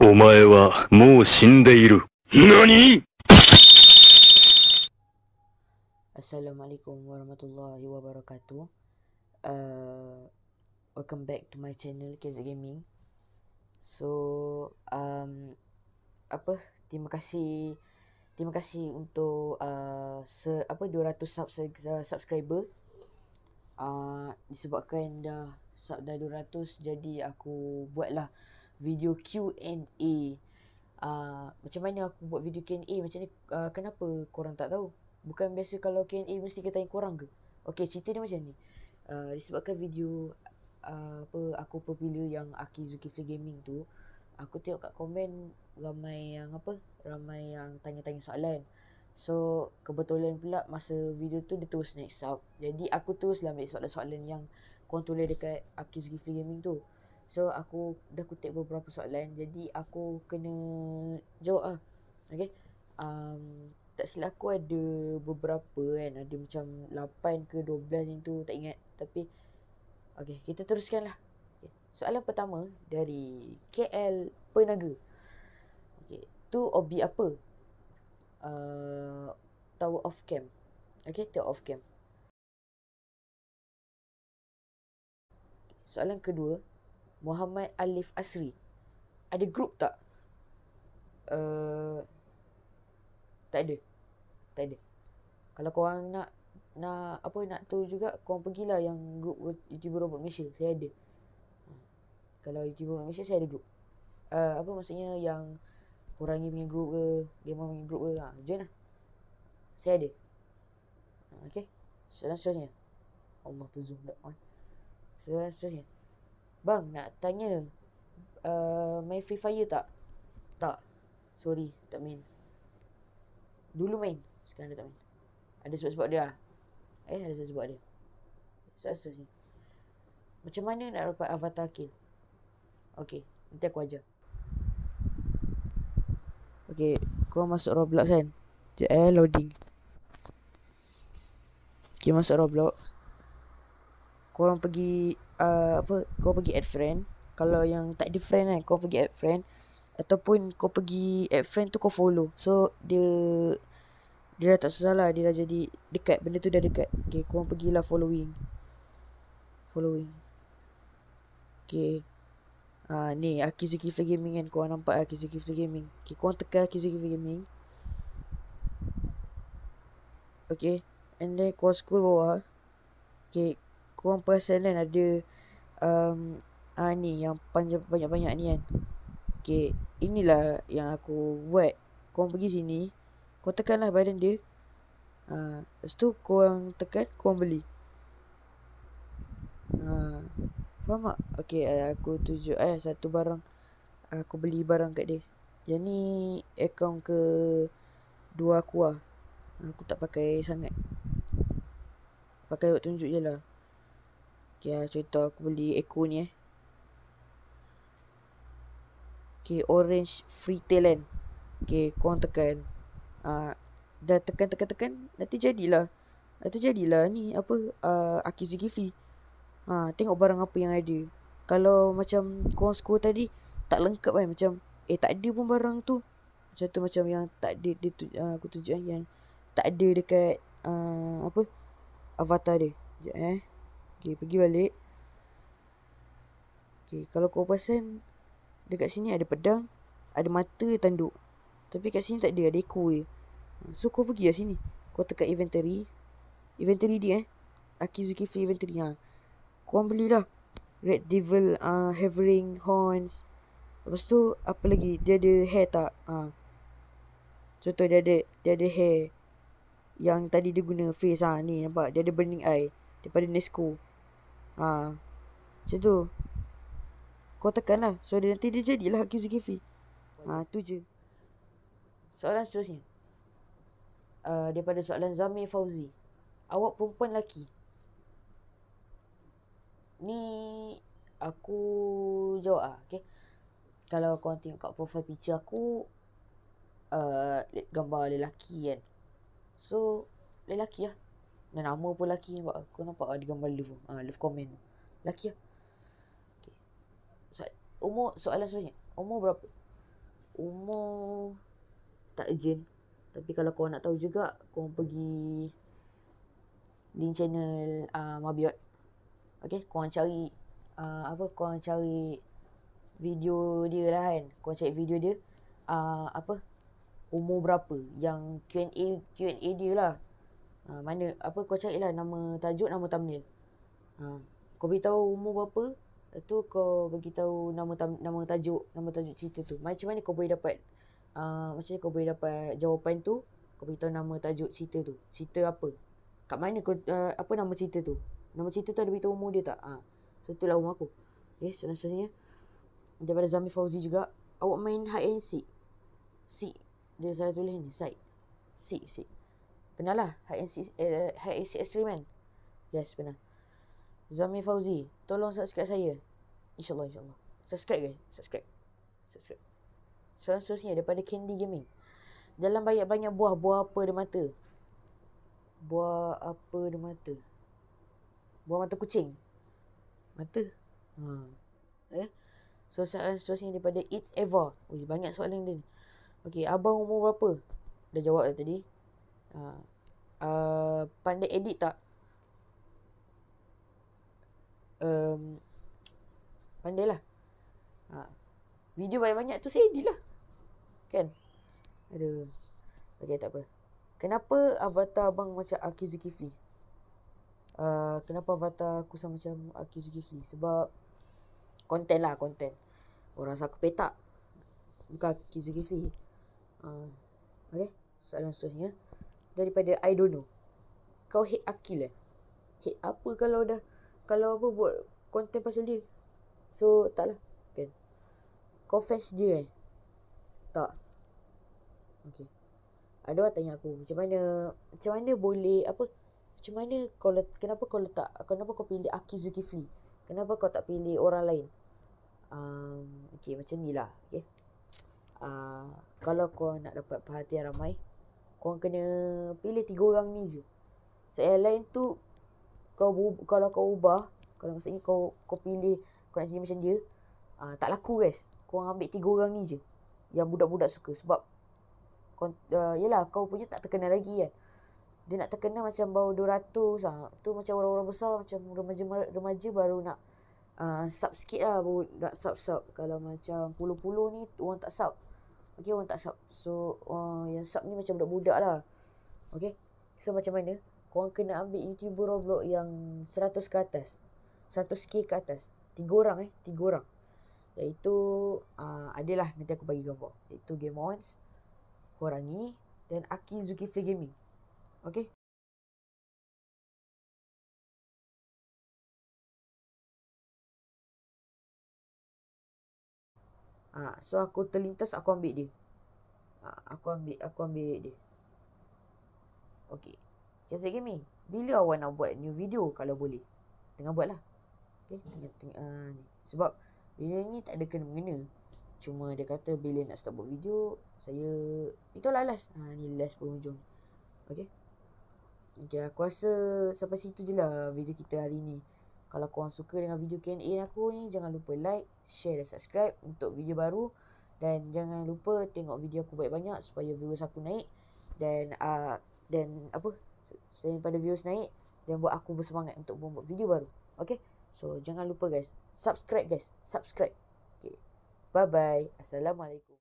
お前はもう死んでいる。何 Assalamualaikum warahmatullahi wabarakatuh. Uh, welcome back to my channel KZ Gaming. So, um, apa? Terima kasih, terima kasih untuk uh, ser, apa 200 subs, uh, subscriber. Uh, disebabkan dah sub dah 200, jadi aku buatlah lah video Q&A. Uh, ah, macam mana aku buat video Q&A? Macam ni, uh, kenapa korang tak tahu? Bukan biasa kalau Q&A mesti kita tanya korang ke? Okay, cerita dia macam ni. Uh, disebabkan video uh, apa aku popular yang Aki Free Gaming tu, aku tengok kat komen ramai yang apa? Ramai yang tanya-tanya soalan. So kebetulan pula masa video tu dia terus naik sub Jadi aku terus lah ambil soalan-soalan yang Korang tulis dekat Akizuki Free Gaming tu So aku dah kutip beberapa soalan Jadi aku kena jawab lah Okay um, Tak silap aku ada beberapa kan Ada macam 8 ke 12 yang tu tak ingat Tapi Okay kita teruskan lah okay. Soalan pertama dari KL Penaga Okay Tu hobi apa? Uh, tower of cam Okay tower of cam Soalan kedua Muhammad Alif Asri. Ada grup tak? Uh, tak ada. Tak ada. Kalau korang nak nak apa nak tahu juga korang pergilah yang grup YouTuber Robot Malaysia. Saya ada. Ha. Kalau YouTuber Robot Malaysia saya ada grup. Uh, eh, apa maksudnya yang korang punya grup ke, gamer punya grup ke, ha, join lah. Saya ada. Ha, okay. Soalan seterusnya. Allah tu zoom that Soalan seterusnya. Bang nak tanya uh, Main Free Fire tak? Tak Sorry tak main Dulu main Sekarang dah tak main Ada sebab-sebab dia lah. Eh ada sebab-sebab dia Sebab-sebab ni Macam mana nak dapat avatar kill? Okay Nanti aku ajar Okay Kau masuk Roblox kan? Sekejap eh loading Okay masuk Roblox Korang pergi Uh, apa kau pergi add friend kalau yang tak ada friend kan kau pergi add friend ataupun kau pergi add friend tu kau follow so dia dia dah tak susah lah dia dah jadi dekat benda tu dah dekat okey kau orang pergilah following following okey ah uh, ni Akizuki Free Gaming kan kau nampak Akizuki Free Gaming okey kau tekan Akizuki Free Gaming okey and then kau scroll bawah okay aku orang perasan kan ada um, ah, ni yang panjang banyak-banyak ni kan Okay, inilah yang aku buat Kau pergi sini Kau tekanlah badan dia Ah, Lepas tu korang tekan, korang beli Ah, Faham tak? Okay, eh, aku tuju, eh, satu barang Aku beli barang kat dia Yang ni akaun ke Dua aku lah Aku tak pakai sangat Pakai buat tunjuk je lah Okay lah, contoh aku beli Echo ni eh Okay, orange free talent, kan Okay, korang tekan uh, Dah tekan, tekan, tekan Nanti jadilah Nanti jadilah ni apa uh, Aki Zikifi ha, uh, Tengok barang apa yang ada Kalau macam korang score tadi Tak lengkap kan macam Eh tak ada pun barang tu Macam tu macam yang tak ada dia tu, uh, Aku tunjuk yang Tak ada dekat uh, Apa Avatar dia Sekejap eh Okay, pergi balik. Okay, kalau kau perasan, dekat sini ada pedang, ada mata tanduk. Tapi kat sini tak ada, ada ekor je. Ha, so, kau pergi lah sini. Kau tekan inventory. Inventory dia eh. Akizuki free inventory. Ha. Kau orang belilah. Red Devil, uh, ah, Havering, Horns. Lepas tu, apa lagi? Dia ada hair tak? Ha. Contoh dia ada, dia ada hair. Yang tadi dia guna face ha. Ni nampak, dia ada burning eye. Daripada Nesco. Ha. Macam tu. Kau tekan lah. So dia, nanti dia jadilah Hakim Zulkifli. Ha, tu je. Soalan seterusnya. Uh, daripada soalan Zami Fauzi. Awak perempuan lelaki. Ni aku jawab lah. Okay. Kalau kau tengok kat profile picture aku. Uh, gambar lelaki kan. So lelaki lah. Dan nama pun lelaki yang buat nampak lah gambar love uh, Love comment Lelaki lah okay. so, Umur soalan soalnya Umur berapa Umur Tak urgent Tapi kalau kau nak tahu juga Kau pergi Link channel uh, Mabiot Okay Kau cari uh, Apa Kau cari Video dia lah kan Kau cari video dia uh, Apa Umur berapa Yang Q&A Q&A dia lah Ha, mana apa kau cari lah nama tajuk nama thumbnail. Ha, kau beritahu umur berapa? Tu kau bagi tahu nama tam, nama tajuk nama tajuk cerita tu. Macam mana kau boleh dapat uh, macam mana kau boleh dapat jawapan tu? Kau bagi tahu nama tajuk cerita tu. Cerita apa? Kat mana kau uh, apa nama cerita tu? Nama cerita tu ada beritahu umur dia tak? Ha. So itulah umur aku. Yes, okay, sebenarnya daripada Zami Fauzi juga. Awak main high and seek. Seek. Dia saya tulis ni. side, Seek. Seek. Pernah lah High AC eh, Extreme kan Yes pernah Zami Fauzi Tolong subscribe saya InsyaAllah insyaAllah Subscribe guys Subscribe Subscribe Soalan seterusnya Daripada Candy Gaming Dalam banyak-banyak buah Buah apa ada mata Buah apa ada mata Buah mata kucing Mata ha. Eh? So soalan seterusnya Daripada It's Ever Wih banyak soalan ni Okay abang umur berapa Dah jawab dah tadi Ha. uh, pandai edit tak um, pandai lah uh, video banyak-banyak tu saya edit lah kan aduh okay tak apa kenapa avatar abang macam Aki Zulkifli uh, kenapa avatar aku sama macam Aki Zulkifli sebab konten lah konten orang rasa aku petak bukan Aki Zulkifli uh, okay soalan seterusnya daripada I don't know. Kau hate Akil eh? Hate apa kalau dah, kalau apa buat konten pasal dia? So, tak lah. Kan? Kau fans dia eh? Tak. Okay. Ada orang tanya aku, macam mana, macam mana boleh, apa, macam mana kau let, kenapa kau letak, kenapa kau pilih Akil Zulkifli? Kenapa kau tak pilih orang lain? Um, okay, macam ni lah. Okay. Uh, kalau kau nak dapat perhatian ramai, kau kena pilih tiga orang ni je. So, lain tu, kau bu- kalau kau ubah, kalau maksudnya kau kau pilih kau nak jadi macam dia, uh, tak laku guys. Kau ambil tiga orang ni je. Yang budak-budak suka. Sebab, kau, uh, yelah, kau punya tak terkenal lagi kan. Dia nak terkenal macam baru 200. Uh, ah, tu macam orang-orang besar, macam remaja-remaja baru nak uh, sub sikit lah. Baru nak sub-sub. Kalau macam puluh-puluh ni, orang tak sub. Okay, orang tak sub. So, uh, yang sub ni macam budak-budak lah. Okay. So, macam mana? Korang kena ambil YouTuber Roblox yang 100 ke atas. 100k ke atas. Tiga orang eh. Tiga orang. Iaitu, uh, adalah nanti aku bagi gambar. Iaitu Game Ons, Korangi, dan Aki Zulkifli Gaming. Okay. Ha, so aku terlintas aku ambil dia. Ha, aku ambil aku ambil dia. Okey. Cik Sek Gaming, bila awak nak buat new video kalau boleh? Tengah buatlah. Okey, tengah tengah uh, ni. Sebab video ni tak ada kena mengena. Cuma dia kata bila nak stop buat video, saya itu lah last. Ha, ni last penghujung. Okey. Okey, aku rasa sampai situ je lah video kita hari ni. Kalau korang suka dengan video Q&A aku ni, jangan lupa like, share dan subscribe untuk video baru. Dan jangan lupa tengok video aku banyak-banyak supaya viewers aku naik. Dan uh, dan apa, selain pada viewers naik, dan buat aku bersemangat untuk buat video baru. Okay? So, jangan lupa guys. Subscribe guys. Subscribe. Okay. Bye-bye. Assalamualaikum.